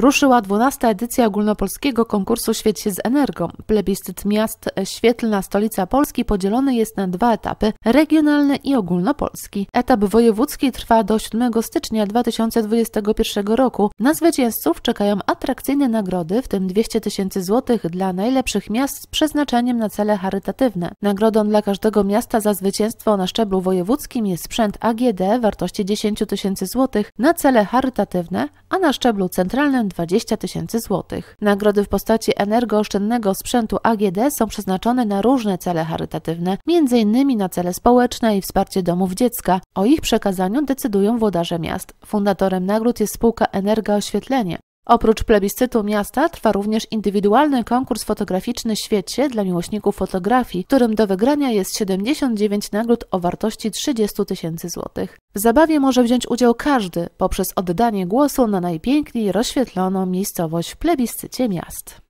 Ruszyła 12. edycja ogólnopolskiego konkursu Świeć się z energią. Plebiscyt miast e, Świetlna Stolica Polski podzielony jest na dwa etapy, regionalny i ogólnopolski. Etap wojewódzki trwa do 7 stycznia 2021 roku. Na zwycięzców czekają atrakcyjne nagrody, w tym 200 tysięcy złotych dla najlepszych miast z przeznaczeniem na cele charytatywne. Nagrodą dla każdego miasta za zwycięstwo na szczeblu wojewódzkim jest sprzęt AGD wartości 10 tysięcy złotych na cele charytatywne, a na szczeblu centralnym 20 tysięcy złotych. Nagrody w postaci energooszczędnego sprzętu AGD są przeznaczone na różne cele charytatywne, m.in. na cele społeczne i wsparcie domów dziecka. O ich przekazaniu decydują włodarze miast. Fundatorem nagród jest spółka Energa Oświetlenie. Oprócz plebiscytu miasta trwa również indywidualny konkurs fotograficzny Świecie dla miłośników fotografii, którym do wygrania jest 79 nagród o wartości 30 tysięcy złotych. W zabawie może wziąć udział każdy poprzez oddanie głosu na najpiękniej rozświetloną miejscowość w plebiscycie miast.